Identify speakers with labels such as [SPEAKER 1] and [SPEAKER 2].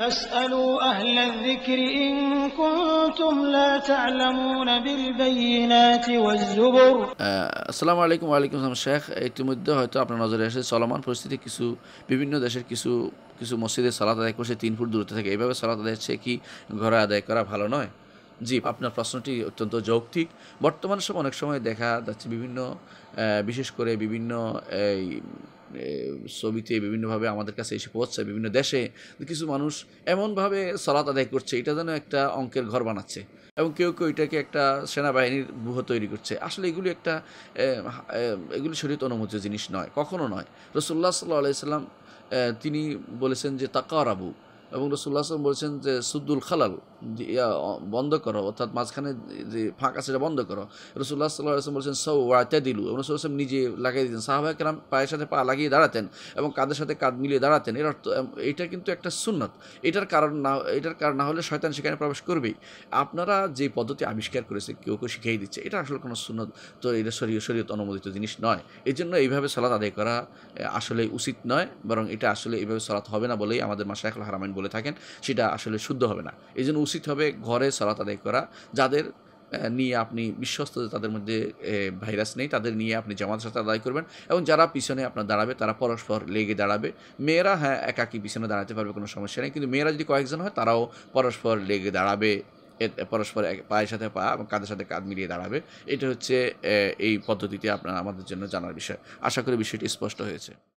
[SPEAKER 1] فاسألوا হয়তো আপনার নজরে পরিস্থিতি কিছু বিভিন্ন দেশের কিছু কিছু মসজিদে সালাত আদায় করছে তিন ফুট দূরত্ব থেকে এইভাবে সালাত আদায় হচ্ছে কি ঘরে আদায় করা ভালো নয় জি আপনার প্রশ্নটি অত্যন্ত যৌক্তিক বর্তমান সময় অনেক সময় দেখা যাচ্ছে বিভিন্ন বিশেষ করে বিভিন্ন এই ছবিতে বিভিন্নভাবে আমাদের কাছে এসে পৌঁছছে বিভিন্ন দেশে কিছু মানুষ এমনভাবে সলাত আদায় করছে এটা যেন একটা অঙ্কের ঘর বানাচ্ছে এবং কেউ কেউ এটাকে একটা সেনাবাহিনীর বুহ তৈরি করছে আসলে এগুলি একটা এগুলি শরীর অনুমোদিত জিনিস নয় কখনো নয় রসুল্লাহ সাল্লাহ আলাইসাল্লাম তিনি বলেছেন যে রাবু এবং রসুল্লাহ আসলাম বলেছেন যে সুদ্দুল খালাল বন্ধ করো অর্থাৎ মাঝখানে যে ফাঁকা সেটা বন্ধ করো রসুল্লাহ সাল্লাহ আসলাম বলছেন সৌ ওয়াতে দিলু এবং রসুল আসলাম নিজে লাগিয়ে দিতেন সাহাবা কেরাম পায়ের সাথে পা লাগিয়ে দাঁড়াতেন এবং কাঁধের সাথে কাঁধ মিলিয়ে দাঁড়াতেন এর অর্থ এটা কিন্তু একটা সুন্নত এটার কারণ না এটার কারণ না হলে শয়তান সেখানে প্রবেশ করবেই আপনারা যে পদ্ধতি আবিষ্কার করেছে কেউ কেউ শিখিয়ে দিচ্ছে এটা আসলে কোনো সুন্নত তো এটা শরীয় শরীয়ত অনুমোদিত জিনিস নয় এই জন্য এইভাবে সালাদ আদায় করা আসলে উচিত নয় বরং এটা আসলে এইভাবে সালাত হবে না বলেই আমাদের মাসায় হারামাইন বলে থাকেন সেটা আসলে শুদ্ধ হবে না এই জন্য উচিত হবে ঘরে সলাত আদায় করা যাদের নিয়ে আপনি বিশ্বস্ত যে তাদের মধ্যে ভাইরাস নেই তাদের নিয়ে আপনি জামাত সাথে আদায় করবেন এবং যারা পিছনে আপনার দাঁড়াবে তারা পরস্পর লেগে দাঁড়াবে মেয়েরা হ্যাঁ একাকি পিছনে দাঁড়াতে পারবে কোনো সমস্যা নেই কিন্তু মেয়েরা যদি কয়েকজন হয় তারাও পরস্পর লেগে দাঁড়াবে পরস্পর পায়ের সাথে পা এবং কাঁধের সাথে কাঁধ মিলিয়ে দাঁড়াবে এটা হচ্ছে এই পদ্ধতিতে আপনার আমাদের জন্য জানার বিষয় আশা করি বিষয়টি স্পষ্ট হয়েছে